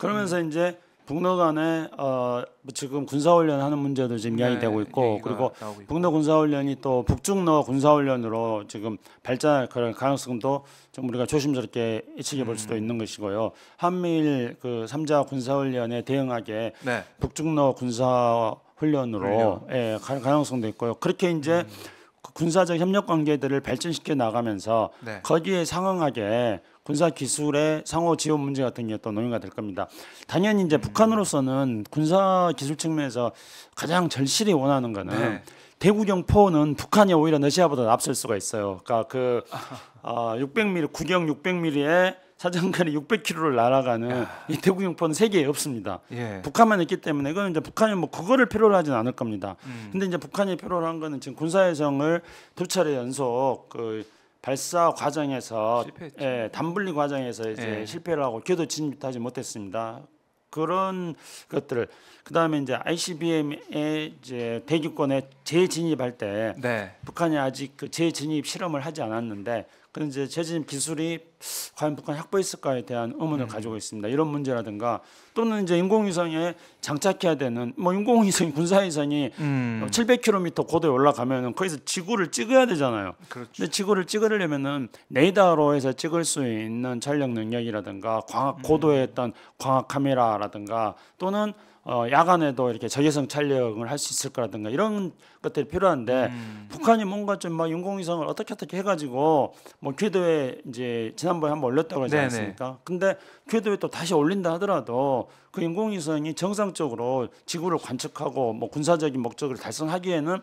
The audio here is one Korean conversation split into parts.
그러면서 음. 이제 북러 간에 어, 지금 군사훈련 하는 문제도 지금 이야기되고 네, 있고 그리고 있고. 북러 군사훈련이 또 북중러 군사훈련으로 지금 발전할 그런 가능성도 좀 우리가 조심스럽게 예측해 볼 음. 수도 있는 것이고요. 한미일 그 3자 군사훈련에 대응하게 네. 북중러 군사훈련으로 훈련. 예, 가능성도 있고요. 그렇게 이제 음. 군사적 협력 관계들을 발전시켜 나가면서 네. 거기에 상응하게 군사 기술의 상호 지원 문제 같은 게 또 논의가 될 겁니다. 당연히 이제 북한으로서는 군사 기술 측면에서 가장 절실히 원하는 거는 네. 대구경 포는 북한이 오히려 러시아보다 앞설 수가 있어요. 그러니까 그 어, 600mm 구경 600mm에 사정거리 600km를 날아가는 이 대구경 포는 세계에 없습니다. 예. 북한만 있기 때문에 이거는 이제 북한이 뭐 그거를 필요로 하진 않을 겁니다. 음. 근데 이제 북한이 필요로 한 거는 지금 군사회정을두 차례 연속 그 발사 과정에서 실패했죠. 예, 담블링 과정에서 이제 예. 실패를 하고 궤도 진입하지 못했습니다. 그런 것들을 그다음에 이제 ICBM의 이제 대기권에 재진입할 때 네. 북한이 아직 그 재진입 실험을 하지 않았는데 그런 이제 재진 기술이 과연 북한 확보했을까에 대한 의문을 음. 가지고 있습니다. 이런 문제라든가 또는 이제 인공위성에 장착해야 되는 뭐 인공위성이 군사위성이 음. 700km 고도에 올라가면은 거기서 지구를 찍어야 되잖아요. 그렇죠. 근데 지구를 찍으려면은 레이더로 해서 찍을 수 있는 전력 능력이라든가 광학 음. 고도에 있던 광학 카메라라든가 또는 어, 야간에도 이렇게 적외선 촬영을 할 수 있을 거라든가 이런 것들이 필요한데 음. 북한이 뭔가 좀막 인공위성을 어떻게 어떻게 해가지고 뭐 궤도에 이제 지난번에 한번 올렸다고 하지 않습니까? 근데 궤도에 또 다시 올린다 하더라도 그 인공위성이 정상적으로 지구를 관측하고 뭐 군사적인 목적을 달성하기에는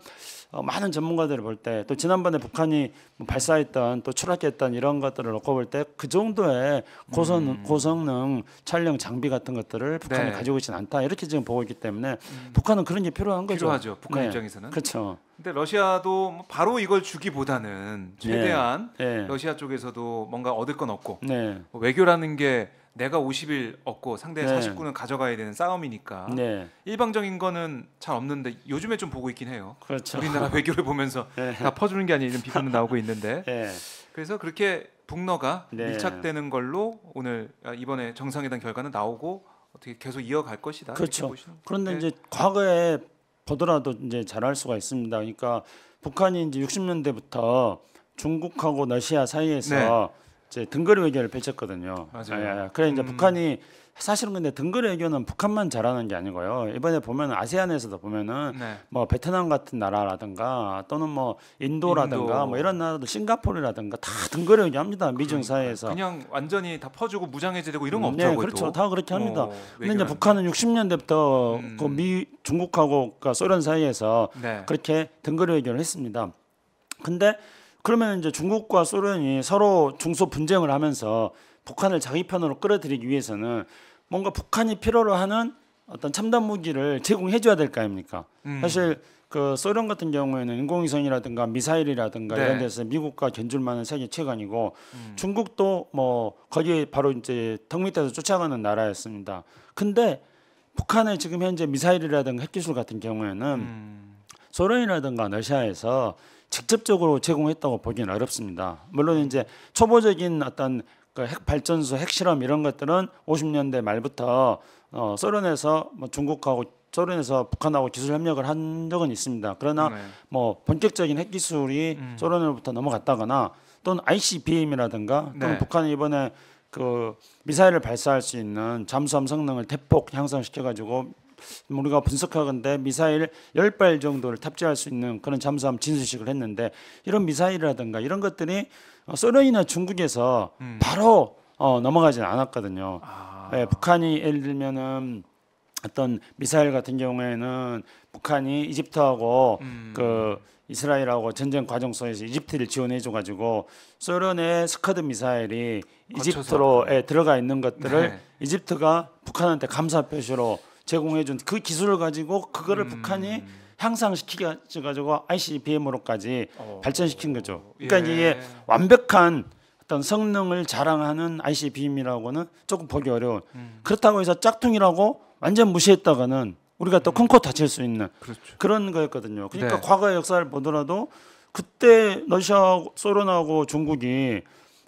어, 많은 전문가들이 볼때 또 지난번에 북한이 뭐 발사했던 또 추락했던 이런 것들을 놓고 볼 때 그 정도의 고성, 음. 고성능 촬영 장비 같은 것들을 북한이 네. 가지고 있지는 않다 이렇게 지금 보고 있기 때문에 음. 북한은 그런 게 필요한 거죠. 필요하죠. 북한 네. 입장에서는. 그렇죠. 근데 러시아도 뭐 바로 이걸 주기보다는 네. 최대한 네. 러시아 쪽에서도 뭔가 얻을 건 없고 네. 뭐 외교라는 게 내가 50일 얻고 상대 네. 49는 가져가야 되는 싸움이니까 네. 일방적인 거는 잘 없는데 요즘에 좀 보고 있긴 해요. 그렇죠. 우리나라 외교를 보면서 네. 다 퍼주는 게 아니라 이런 비판도 나오고 있는데 네. 그래서 그렇게 북러가 네. 밀착되는 걸로 오늘 아, 이번에 정상회담 결과는 나오고 어떻게 계속 이어갈 것이다. 그렇죠. 그런데 네. 이제 과거에 보더라도 이제 잘할 수가 있습니다. 그러니까 북한이 이제 60년대부터 중국하고 러시아 사이에서 네. 이제 등거리 외교를 펼쳤거든요. 맞아요. 예, 예, 그래 이제 음. 북한이 사실은 근데 등거리 외교는 북한만 잘하는 게 아니고요. 이번에 보면 아세안에서도 보면은 네. 뭐 베트남 같은 나라라든가 또는 뭐 인도라든가 인도. 뭐 이런 나라도 싱가포르라든가 다 등거리 외교합니다. 미중 그러니까. 사이에서 그냥 완전히 다 퍼주고 무장해제되고 이런 거 음, 없죠. 네, 그렇죠. 또. 다 그렇게 합니다. 어, 근데 이제 북한은 60년대부터 음. 그미 중국하고 그러니까 소련 사이에서 네. 그렇게 등거리 외교를 했습니다. 근데 그러면 이제 중국과 소련이 서로 중소 분쟁을 하면서 북한을 자기 편으로 끌어들이기 위해서는 뭔가 북한이 필요로 하는 어떤 첨단 무기를 제공해 줘야 될 거 아닙니까? 음. 사실 그 소련 같은 경우에는 인공위성이라든가 미사일이라든가 네. 이런 데서 미국과 견줄 만한 세계 최강이고 음. 중국도 뭐 거기에 바로 이제 턱 밑에서 쫓아가는 나라였습니다. 근데 북한의 지금 현재 미사일이라든가 핵기술 같은 경우에는 음. 소련이라든가 러시아에서 직접적으로 제공했다고 보기는 어렵습니다. 물론 이제 초보적인 어떤 그 핵발전소 핵실험 이런 것들은 50년대 말부터 어, 소련에서 뭐 중국하고 소련에서 북한하고 기술 협력을 한 적은 있습니다. 그러나 네. 뭐 본격적인 핵 기술이 음. 소련으로부터 넘어갔다거나 또는 ICBM이라든가 또는 네. 북한이 이번에 그 미사일을 발사할 수 있는 잠수함 성능을 대폭 향상시켜가지고 우리가 분석하건데 미사일 10발 정도를 탑재할 수 있는 그런 잠수함 진수식을 했는데 이런 미사일이라든가 이런 것들이 어, 소련이나 중국에서 음. 바로 어, 넘어가지는 않았거든요. 아. 예, 북한이 예를 들면은 어떤 미사일 같은 경우에는 북한이 이집트하고 음. 그 이스라엘하고 전쟁 과정 속에서 이집트를 지원해 줘 가지고 소련의 스커드 미사일이 이집트로 예, 들어가 있는 것들을 네. 이집트가 북한한테 감사 표시로 제공해 준 그 기술을 가지고 그거를 음. 북한이 향상시키게 가지고 ICBM으로까지 오. 어. 발전시킨 거죠. 그러니까 예. 이게 완벽한 어떤 성능을 자랑하는 ICBM이라고는 조금 보기 어려운. 음. 그렇다고 해서 짝퉁이라고 완전 무시했다가는 우리가 또 큰코 음. 다칠 수 있는 그렇죠. 그런 거였거든요. 그러니까 네. 과거 역사를 보더라도 그때 러시아, 소련하고 중국이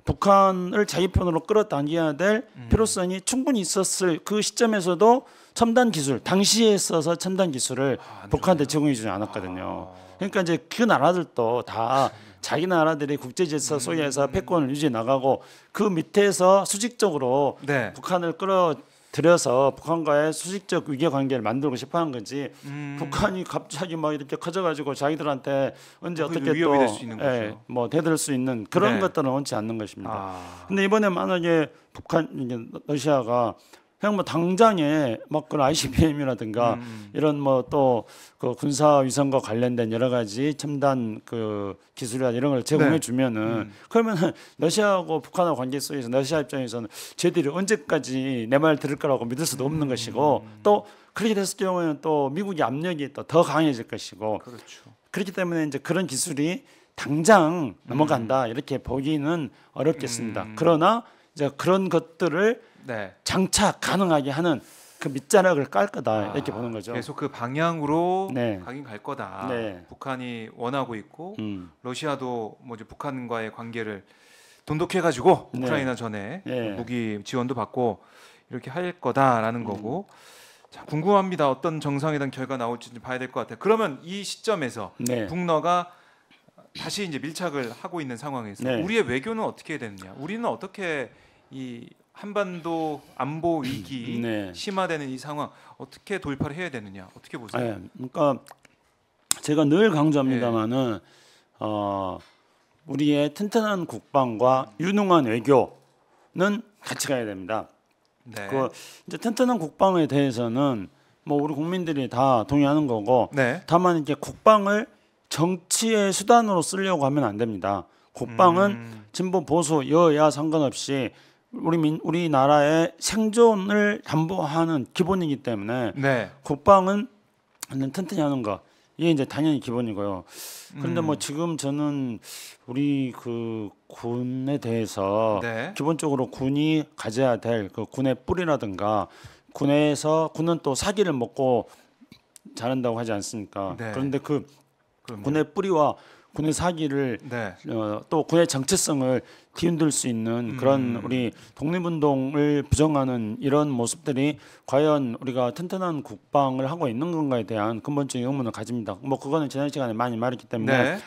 북한을 자기 편으로 끌어당겨야 될 음. 필요성이 충분히 있었을 그 시점에서도 첨단 기술 당시에 있어서 첨단 기술을 아, 북한한테 제공해 주지 않았거든요. 아. 그러니까 이제 그 나라들도 다 자기 나라들이 국제 질서 속에서 음. 패권을 유지해 나가고 그 밑에서 수직적으로 네. 북한을 끌어 들여서 북한과의 수직적 위계 관계를 만들고 싶어한건지 음. 북한이 갑자기 막 이렇게 커져가지고 자기들한테 언제 어떻게 또 예, 뭐 대들 수 있는 그런 네. 것들은 원치 않는 것입니다. 아. 근데 이번에 만약에 북한 러시아가 그냥 뭐 당장에 막 뭐 그런 ICBM이라든가 음, 음. 이런 뭐 또 그 군사 위성과 관련된 여러 가지 첨단 그 기술이나 이런 걸 제공해 네. 주면은 음. 그러면은 러시아하고 북한하고 관계 속에서 러시아 입장에서는 쟤들이 언제까지 내 말 들을 거라고 믿을 수도 없는 음. 것이고 또 그렇게 됐을 경우에는 또 미국의 압력이 또더 강해질 것이고 그렇죠. 그렇기 때문에 이제 그런 기술이 당장 음. 넘어간다 이렇게 보기는 어렵겠습니다. 음. 그러나 이제 그런 것들을 네. 장차 가능하게 하는 그 밑자락을 깔 거다 아, 이렇게 보는 거죠. 계속 그 방향으로 네. 가긴 갈 거다. 네. 북한이 원하고 있고 음. 러시아도 뭐 이제 북한과의 관계를 돈독해가지고 네. 우크라이나 전에 예. 무기 지원도 받고 이렇게 할 거다라는 음. 거고 자, 궁금합니다. 어떤 정상회담 결과 나올지 봐야 될 것 같아요. 그러면 이 시점에서 네. 북러가 다시 이제 밀착을 하고 있는 상황에서 네. 우리의 외교는 어떻게 해야 되느냐? 우리는 어떻게 이 한반도 안보 위기 네. 심화되는 이 상황 어떻게 돌파를 해야 되느냐 어떻게 보세요? 네, 그러니까 제가 늘 강조합니다만은 네. 어, 우리의 튼튼한 국방과 유능한 외교는 같이 가야 됩니다. 네. 그 이제 튼튼한 국방에 대해서는 뭐 우리 국민들이 다 동의하는 거고 네. 다만 이렇 국방을 정치의 수단으로 쓰려고 하면 안 됩니다. 국방은 음. 진보 보수 여야 상관없이 우리 민 우리나라의 생존을 담보하는 기본이기 때문에 네. 국방은 튼튼히 하는 거 이게 이제 당연히 기본이고요. 그런데 뭐 음. 뭐 지금 저는 우리 그 군에 대해서 네. 기본적으로 군이 가져야 될 그 군의 뿌리라든가 군에서 군은 또 사기를 먹고 자란다고 하지 않습니까? 네. 그런데 그 그럼요. 군의 뿌리와 군의 사기를 네. 어, 또 군의 정체성을 뒤흔들 수 있는 그런 음. 우리 독립운동을 부정하는 이런 모습들이 과연 우리가 튼튼한 국방을 하고 있는 건가에 대한 근본적인 의문을 가집니다. 뭐 그거는 지난 시간에 많이 말했기 때문에 네.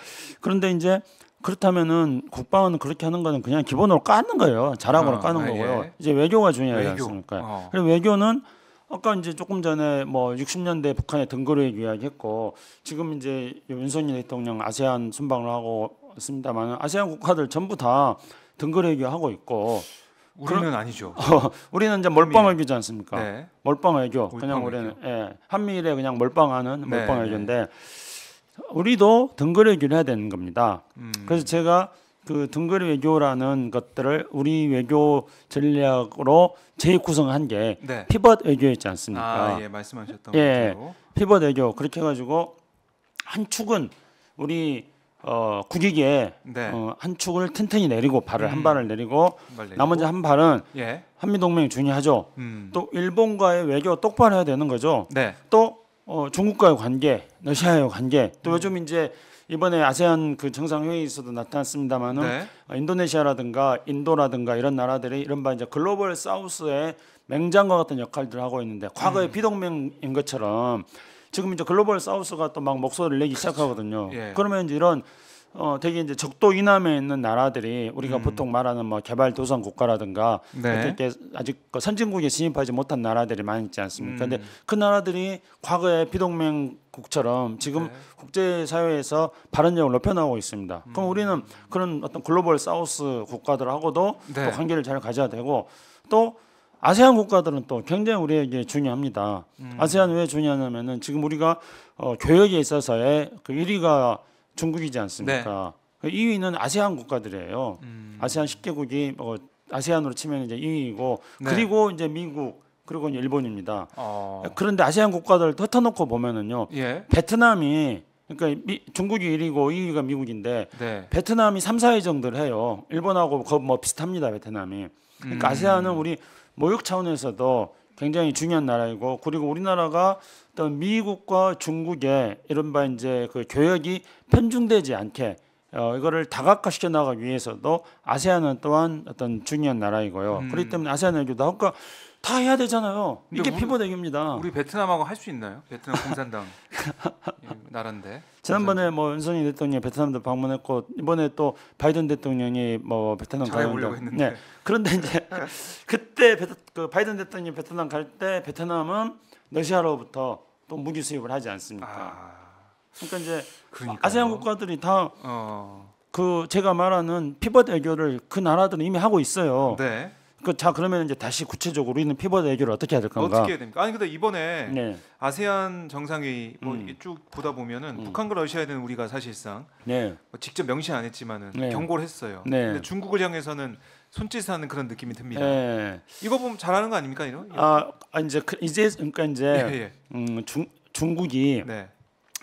그런데 이제 그렇다면은 국방은 그렇게 하는 거는 그냥 기본으로 까는 거예요. 자락으로 어, 까는 아, 거고요. 예. 이제 외교가 중요하지 외교. 않습니까? 그러니까. 어. 그리고 외교는 아까 이제 조금 전에 뭐 60년대 북한의 등거래 이야기했고 지금 이제 윤석열 대통령 아세안 순방을 하고 있습니다만 아세안 국가들 전부 다 등거래기 하고 있고 우리는 그러 아니죠. 어, 우리는 이제 몰빵 외교지 않습니까? 네. 몰빵 외교. 그냥 우리는 예, 한미일에 그냥 몰빵하는 네, 몰빵 네. 외교인데 우리도 등거래기를 해야 되는 겁니다. 음. 그래서 제가 그 등거리 외교라는 것들을 우리 외교 전략으로 재구성한 게 네. 피벗 외교였지 않습니까? 아, 예, 말씀하셨던 예, 것대로. 피벗 외교 그렇게 해 가지고 한 축은 우리 어, 국익에 네. 어, 한 축을 튼튼히 내리고 발을 음. 한 발을 내리고, 내리 나머지 한 발은 예. 한미 동맹 중요하죠. 음. 또 일본과의 외교 똑바로 해야 되는 거죠. 네. 또 어, 중국과의 관계, 러시아의 관계, 또 음. 요즘 이제 이번에 아세안 그 정상회의에서도 나타났습니다만은 네. 어, 인도네시아라든가 인도라든가 이런 나라들이 이른바 이제 글로벌 사우스의 맹장과 같은 역할들을 하고 있는데 과거의 음. 비동맹인 것처럼 지금 이제 글로벌 사우스가 또 막 목소리를 내기 시작하거든요. 예. 그러면 이제 이런 어 되게 이제 적도 이남에 있는 나라들이 우리가 음. 보통 말하는 뭐 개발도상 국가라든가 네. 이렇게 아직 그 선진국에 진입하지 못한 나라들이 많이 있지 않습니까? 음. 근데 그 나라들이 과거의 비동맹국처럼 지금 네. 국제 사회에서 발언력을 높여나오고 있습니다. 음. 그럼 우리는 그런 어떤 글로벌 사우스 국가들하고도 네. 또 관계를 잘 가져야 되고 또 아세안 국가들은 또 굉장히 우리에게 중요합니다. 음. 아세안 왜 중요하냐면은 지금 우리가 어, 교역에 있어서의 그 1위가 중국이지 않습니까? 네. 2위는 그 아세안 국가들이에요. 음. 아세안 10개국이 뭐 아세안으로 치면 이제 2위고 네. 그리고 이제 미국 그리고 일본입니다. 어. 그런데 아세안 국가들 흩어놓고 보면은요, 예. 베트남이 그러니까 미, 중국이 1위고 2위가 미국인데 네. 베트남이 3, 4위 정도를 해요. 일본하고 거뭐 비슷합니다. 베트남이. 그러니까 음. 아세안은 우리 모욕 차원에서도 굉장히 중요한 나라이고 그리고 우리나라가 어 미국과 중국의 이른바 이제 그 교역이 편중되지 않게 어, 이거를 다각화시켜 나가기 위해서도 아세안은 또한 어떤 중요한 나라이고요. 음. 그렇기 때문에 아세안 외교도 하니까 그러니까 다 해야 되잖아요. 이게 피벗 외입니다 우리 베트남하고 할 수 있나요? 베트남 공산당 나라인데. 지난번에 뭐 윤석열 대통령이 베트남도 방문했고 이번에 또 바이든 대통령이 뭐 베트남 방문했고. 네. 그런데 이제 그 그때 베트, 그 바이든 대통령이 베트남 갈 때 베트남은 러시아로부터 또 무기 수입을 하지 않습니까? 아... 그러니까 이제 그러니까요. 아세안 국가들이 다 어... 그 제가 말하는 피벗 애교를 그 나라들은 이미 하고 있어요. 네. 그자 그러면 이제 다시 구체적으로 우는 피벗 애교를 어떻게 해야 될 건가? 어떻게 해야 됩니까? 아니 근데 이번에 네. 아세안 정상회의 뭐 음. 보다 보면은 음. 북한과 러시아에 대한 우리가 사실상 네. 뭐 직접 명시 안 했지만은 네. 경고를 했어요. 네. 근데 중국을 향해서는 손짓하는 그런 느낌이 듭니다. 예. 이거 보면 잘하는 거 아닙니까 이런? 아, 아 이제 그, 이제 그러니까 이제 예, 예, 예. 음, 중 중국이 네.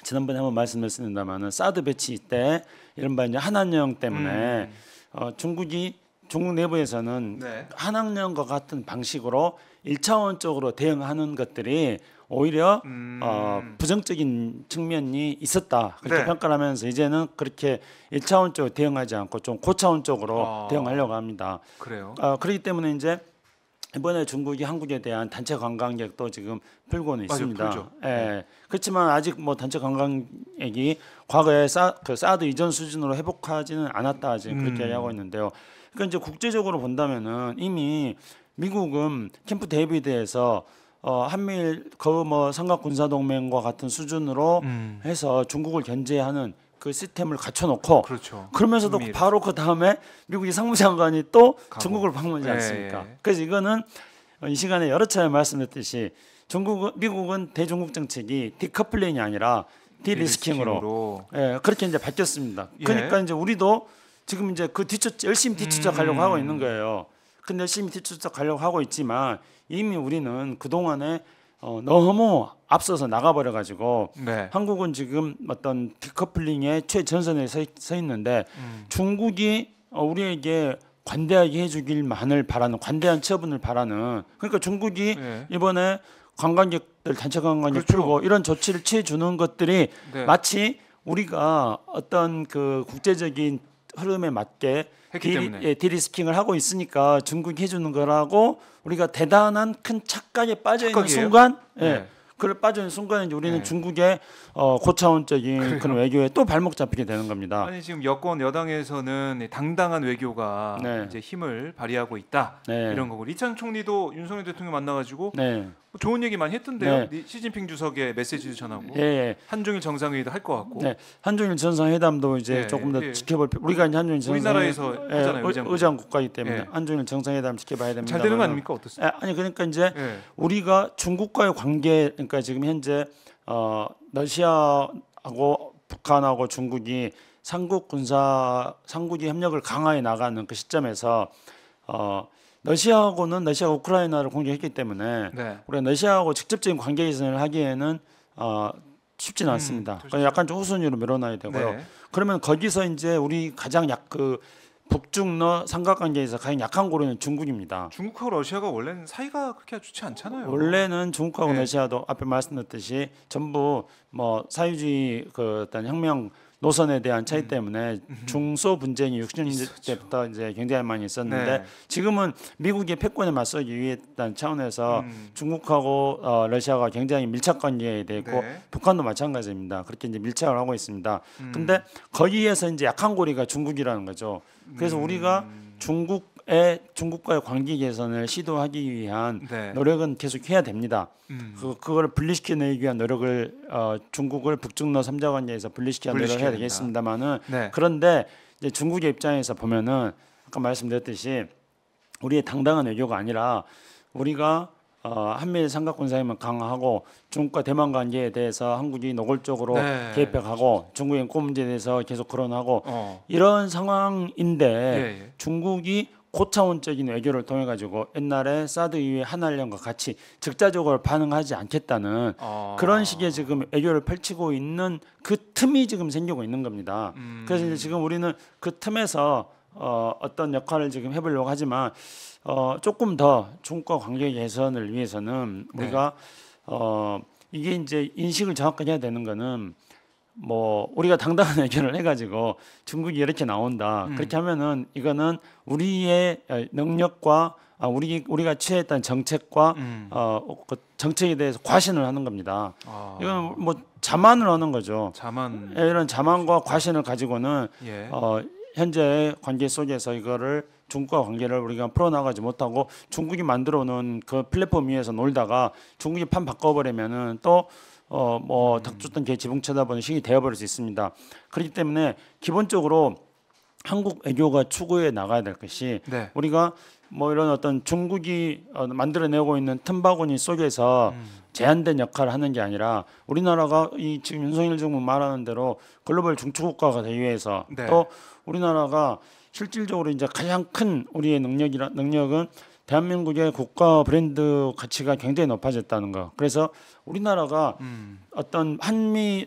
지난번에 한번 말씀했습니다만은 사드 배치 때 이른바 이제 한한령 때문에 음. 어, 중국이 중국 내부에서는 네. 한 학년과 같은 방식으로 일차원적으로 대응하는 것들이 오히려 어, 음... 어, 부정적인 측면이 있었다 그렇게 네. 평가를 하면서 이제는 그렇게 일차원적으로 대응하지 않고 좀 고차원적으로 아... 대응하려고 합니다. 그래요. 어, 그렇기 때문에 이제 이번에 중국이 한국에 대한 단체 관광객도 지금 풀고는 있습니다. 맞아요, 예. 네. 그렇지만 아직 뭐 단체 관광객이 과거에 사, 그 사드 이전 수준으로 회복하지는 않았다 지금 그렇게 음. 하고 있는데요. 그러니까 이제 국제적으로 본다면은 이미 미국은 캠프 데이비드에서 어, 한미일 거뭐 그 삼각 군사 동맹과 같은 수준으로 음. 해서 중국을 견제하는 그 시스템을 갖춰놓고 그렇죠. 그러면서도 바로 그 다음에 미국의 상무장관이 또 가고. 중국을 방문하지 예, 않습니까? 예. 그래서 이거는 이 시간에 여러 차례 말씀드렸듯이 중국 미국은 대중국 정책이 디커플링이 아니라 디리스킹으로 예, 그렇게 이제 바뀌었습니다. 예. 그러니까 이제 우리도 지금 이제 그 뒤쫓 열심히 뒤쫓아 가려고 음. 하고 있는 거예요. 근데 열심히 뒤쫓아 가려고 하고 있지만 이미 우리는 그 동안에 어, 너무 앞서서 나가버려 가지고 네. 한국은 지금 어떤 디커플링의 최전선에 서, 서 있는데 음. 중국이 어, 우리에게 관대하게 해주길만을 바라는 관대한 처분을 바라는 그러니까 중국이 네. 이번에 관광객들 단체 관광객 그렇죠. 풀고 이런 조치를 취해주는 것들이 네. 마치 우리가 어떤 그 국제적인 흐름에 맞게 했기 디리, 때문에 예, 디리스킹을 하고 있으니까 중국이 해주는 거라고 우리가 대단한 큰 착각에 빠져 있는 순간 예. 네. 그걸 빠져있는 순간 이제 우리는 네. 중국의 어, 고차원적인 그래요. 그런 외교에 또 발목 잡히게 되는 겁니다. 아니 지금 여권 여당에서는 당당한 외교가 네. 이제 힘을 발휘하고 있다 네. 이런 거고 이찬 총리도 윤석열 대통령 만나가지고 네. 뭐 좋은 얘기만 했던데요. 네. 시진핑 주석의 메시지도 전하고 예, 예, 한중일 정상회의도 할 것 같고 네. 한중일 정상회담도 이제 예, 예, 조금 더 예. 지켜볼 필요. 우리가 한중일 정상회담 에서 예, 하잖아요, 의 의장 국가이기 때문에 한중일 정상회담 지켜봐야 됩니다. 잘 되는 거 아닙니까 어떻습니까? 아, 아니 그러니까 이제 우리가 중국과의 관계 그러니까 지금 현재 어, 러시아하고 북한하고 중국이 삼국 군사 삼국이 협력을 강화해 나가는 그 시점에서 어, 러시아하고는 러시아가 우크라이나를 공격했기 때문에 네. 우리가 러시아하고 직접적인 관계 개선을 하기에는 어, 쉽지는 음, 않습니다. 음, 약간 좀 후순위로 밀어놔야 되고요. 네. 그러면 거기서 이제 우리 가장 약 그 북중러 삼각관계에서 가장 약한 고리는 중국입니다. 중국하고 러시아가 원래는 사이가 그렇게 좋지 않잖아요. 원래는 중국하고 네. 러시아도 앞에 말씀드렸듯이 전부 뭐 사회주의 그 어떤 혁명 노선에 대한 차이 음. 때문에 음. 중소 분쟁이 60년 대부터 이제 굉장히 많이 있었는데 네. 지금은 미국이 패권에 맞서기 위한 차원에서 음. 중국하고 어, 러시아가 굉장히 밀착 관계에 대 있고 네. 북한도 마찬가지입니다. 그렇게 이제 밀착을 하고 있습니다. 음. 근데 거기에서 이제 약한 고리가 중국이라는 거죠. 그래서 음. 우리가 중국 에 중국과의 관계 개선을 시도하기 위한 네. 노력은 계속 해야 됩니다. 음. 그 그걸 분리시키기 위한 노력을 어, 중국을 북중러 삼자 관계에서 분리시키는 노력을 해야 되겠습니다만은 네. 그런데 이제 중국의 입장에서 보면은 아까 말씀드렸듯이 우리의 당당한 외교가 아니라 우리가 어, 한미일 삼각군사임을 강화하고 중국과 대만 관계에 대해서 한국이 노골적으로 네. 개입하고 중국의 인권 문제에 대해서 계속 거론하고 어. 이런 상황인데 예, 예. 중국이 고차원적인 외교를 통해 가지고 옛날에 사드 이후에 한알령과 같이 적자적으로 반응하지 않겠다는 아. 그런 식의 지금 외교를 펼치고 있는 그 틈이 지금 생기고 있는 겁니다. 음. 그래서 이제 지금 우리는 그 틈에서 어, 어떤 역할을 지금 해보려고 하지만 어, 조금 더 중국과 관계 개선을 위해서는 우리가 네. 어, 이게 이제 인식을 정확하게 해야 되는 거는 뭐 우리가 당당한 의견을 해가지고 중국이 이렇게 나온다 음. 그렇게 하면은 이거는 우리의 어, 능력과 아, 우리 우리가 취했던 정책과 음. 어, 그 정책에 대해서 과신을 하는 겁니다. 아. 이건 뭐 자만을 하는 거죠. 자만 이런 자만과 과신을 가지고는 예. 어, 현재 관계 속에서 이거를 중국과 관계를 우리가 풀어나가지 못하고 중국이 만들어 놓은 그 플랫폼 위에서 놀다가 중국이 판 바꿔버리면은 또 어뭐 닥쳤던 개 지붕 쳐다보는 식이 되어버릴 수 있습니다. 그렇기 때문에 기본적으로 한국 애교가 추구해 나가야 될 것이 네. 우리가 뭐 이런 어떤 중국이 어, 만들어내고 있는 틈바구니 속에서 음. 제한된 역할을 하는 게 아니라 우리나라가 이 지금 윤석열 정부 말하는 대로 글로벌 중추국가가 되기 위해서 네. 또 우리나라가 실질적으로 이제 가장 큰 우리의 능력이라 능력은 대한민국의 국가 브랜드 가치가 굉장히 높아졌다는 거. 그래서 우리나라가 음. 어떤 한미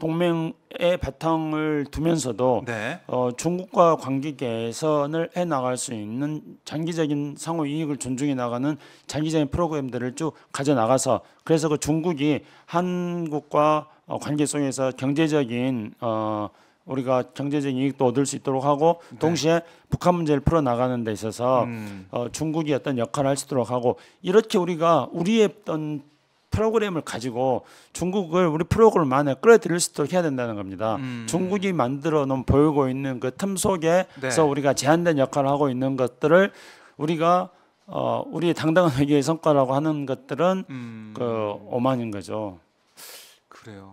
동맹의 바탕을 두면서도 네. 어, 중국과 관계 개선을 해 나갈 수 있는 장기적인 상호 이익을 존중해 나가는 장기적인 프로그램들을 쭉 가져 나가서 그래서 그 중국이 한국과 어, 관계 속에서 경제적인 어, 우리가 경제적 이익도 얻을 수 있도록 하고 네. 동시에 북한 문제를 풀어 나가는 데 있어서 음. 어, 중국이 어떤 역할을 할 수 있도록 하고 이렇게 우리가 우리의 어떤 프로그램을 가지고 중국을 우리 프로그램 안에 끌어들일 수 있도록 해야 된다는 겁니다. 음. 중국이 만들어 놓은 보이고 있는 그 틈 속에서 네. 우리가 제한된 역할을 하고 있는 것들을 우리가 어, 우리의 당당한 회계의 성과라고 하는 것들은 음. 그 오만인 거죠. 그래요.